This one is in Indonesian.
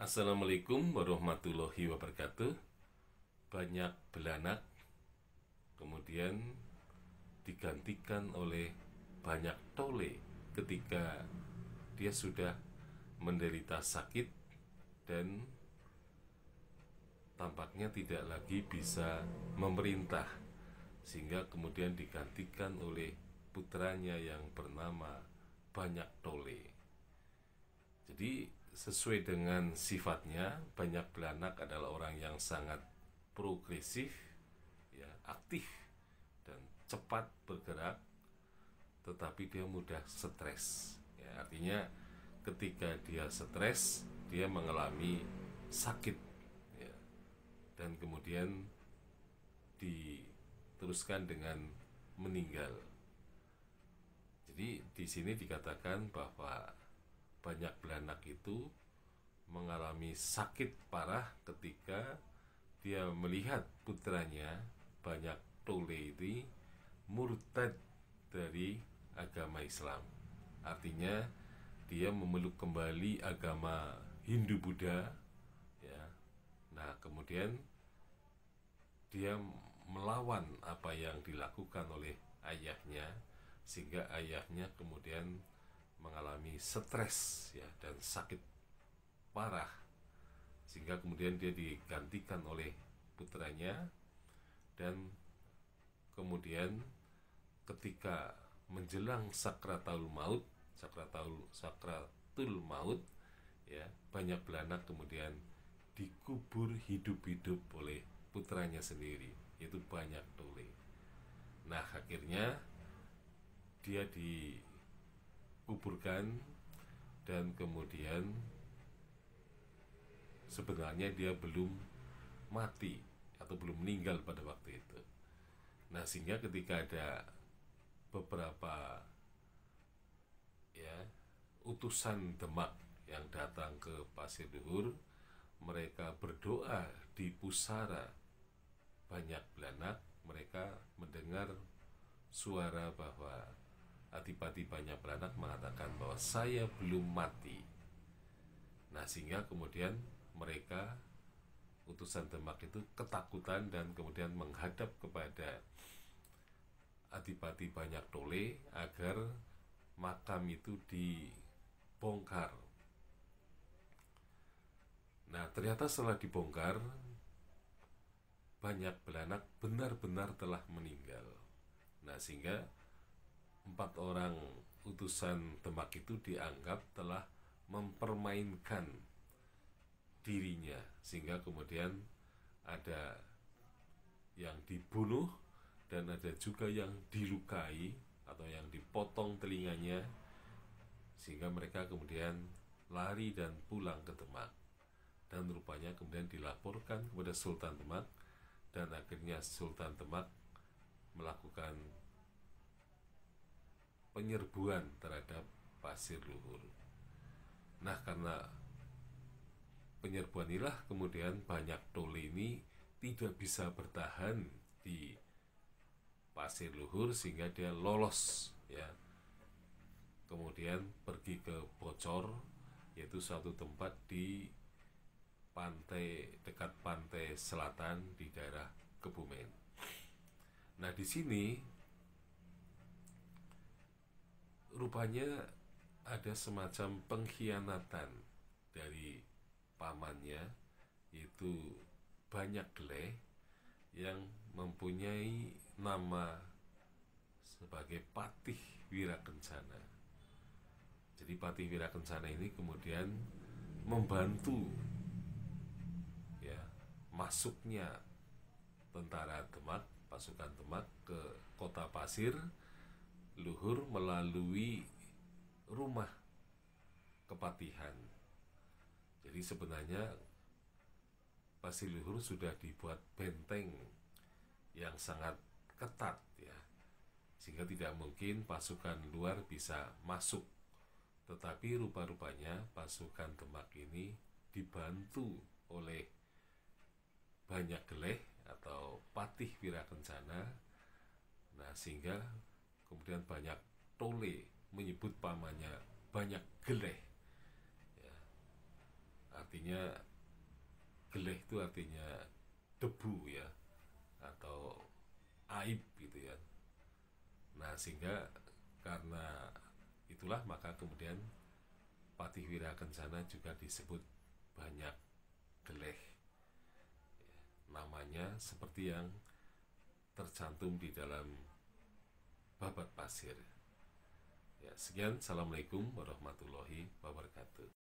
Assalamualaikum warahmatullahi wabarakatuh Banyak belanak Kemudian digantikan oleh banyak tole ketika dia sudah menderita sakit dan tampaknya tidak lagi bisa memerintah sehingga kemudian digantikan oleh putranya yang bernama Banyak Tole. Jadi sesuai dengan sifatnya banyak belanak adalah orang yang sangat progresif ya aktif dan cepat bergerak tetapi dia mudah stres ya, artinya ketika dia stres dia mengalami sakit ya, dan kemudian diteruskan dengan meninggal jadi di sini dikatakan bahwa banyak belanak itu mengalami sakit parah ketika dia melihat putranya banyak tole itu murtad dari agama Islam. Artinya dia memeluk kembali agama Hindu Buddha ya. Nah, kemudian dia melawan apa yang dilakukan oleh ayahnya sehingga ayahnya kemudian mengalami stres ya dan sakit parah sehingga kemudian dia digantikan oleh putranya dan kemudian ketika menjelang sakratul maut sakratul sakratul maut ya banyak belanak kemudian dikubur hidup-hidup oleh putranya sendiri itu banyak tuli nah akhirnya dia di kuburkan dan kemudian sebenarnya dia belum mati atau belum meninggal pada waktu itu. Nah, sehingga ketika ada beberapa ya utusan Demak yang datang ke Pasir Duhur, mereka berdoa di pusara banyak belanak, mereka mendengar suara bahwa tiba banyak beranak mengatakan bahwa saya belum mati. Nah, sehingga kemudian mereka utusan Demak itu ketakutan dan kemudian menghadap kepada Adipati Banyak Tole agar makam itu dibongkar. Nah, ternyata setelah dibongkar, banyak belanak benar-benar telah meninggal. Nah, sehingga empat orang utusan Demak itu dianggap telah mempermainkan dirinya sehingga kemudian ada yang dibunuh dan ada juga yang dilukai atau yang dipotong telinganya sehingga mereka kemudian lari dan pulang ke Demak dan rupanya kemudian dilaporkan kepada Sultan Demak dan akhirnya Sultan Demak melakukan penyerbuan terhadap pasir luhur. Nah, karena penyerbuan inilah kemudian banyak tole ini tidak bisa bertahan di pasir luhur sehingga dia lolos ya. Kemudian pergi ke Bocor yaitu suatu tempat di pantai dekat pantai selatan di daerah Kebumen. Nah, di sini rupanya ada semacam pengkhianatan dari pamannya yaitu banyak leh yang mempunyai nama sebagai Patih Wirakencana. Jadi Patih Wirakencana ini kemudian membantu ya masuknya tentara Demak, pasukan Demak ke kota Pasir luhur melalui rumah kepatihan. Jadi sebenarnya Pasti Luhur sudah dibuat benteng yang sangat ketat ya. Sehingga tidak mungkin pasukan luar bisa masuk. Tetapi rupa-rupanya pasukan Demak ini dibantu oleh banyak geleh atau patih wirakencana. Nah, sehingga kemudian banyak tole menyebut pamannya banyak geleh ya, artinya geleh itu artinya debu ya atau aib gitu ya nah sehingga karena itulah maka kemudian Patih Wirakencana juga disebut banyak geleh ya. namanya seperti yang tercantum di dalam babat pasir. Ya, sekian. Assalamualaikum warahmatullahi wabarakatuh.